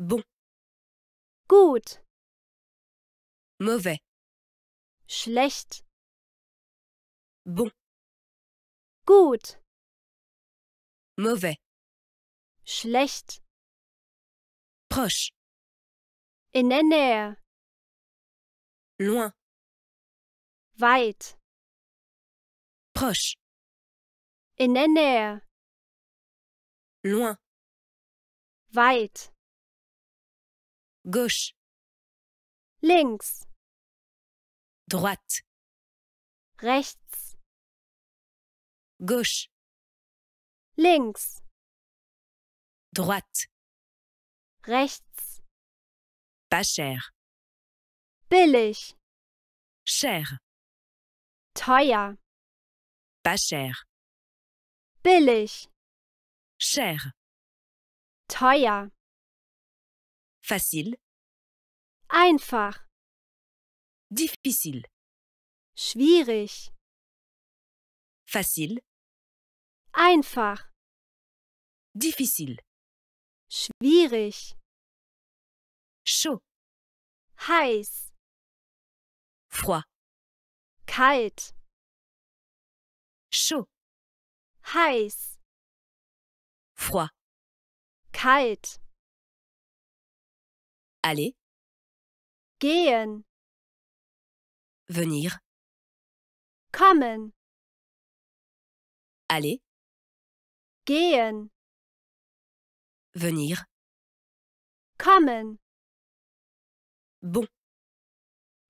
Bon. Gut. Mauvais. Schlecht. Bon. Gut. Mauvais. Schlecht. Proche. In der Nähe. Loin. Weit. Proche. In der Nähe. Loin. Weit. gauche, links, droite, rechts, gauche, links, droite, rechts, pas cher, billig, cher, teuer, pas cher, billig, cher, teuer. Facile. Einfach. Difficile. Schwierig. Facile. Einfach. Difficile. Schwierig. Chaud. Heiß. Froid. Kalt. Chaud. Heiß. Froid. Kalt. Aller. Gehen. Venir. Kommen. Aller. Gehen. Venir. Kommen. Bon.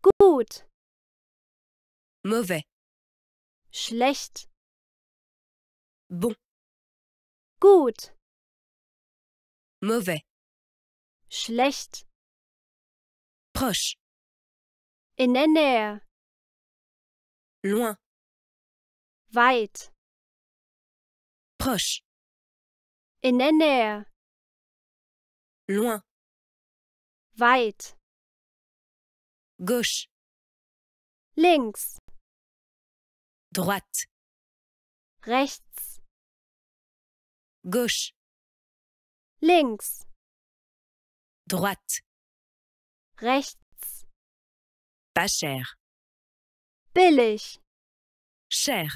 Gut. Mauvais. Schlecht. Bon. Gut. Mauvais. Schlecht. Proche. In der Nähe. Loin. Weit. Proche. In der Nähe. Loin. Weit. Gauche. Links. Droite. Rechts. Gauche. Links. Droite. Rechts. Pas cher. Billig. Cher.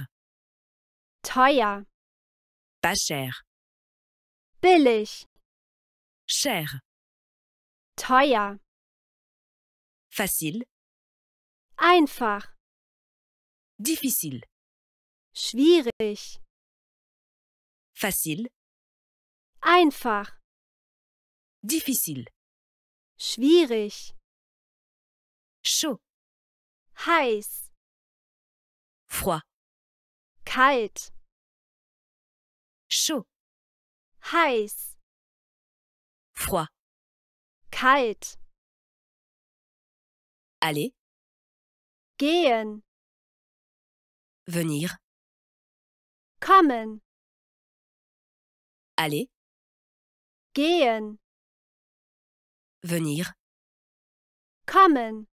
Teuer. Pas cher. Billig. Cher. Teuer. Facile. Einfach. Difficile. Schwierig. Facile. Einfach. Difficile schwierig, chaud, heiß, froid, kalt, chaud, heiß, froid, kalt, aller, gehen, venir, kommen, aller, gehen, venir. Kommen.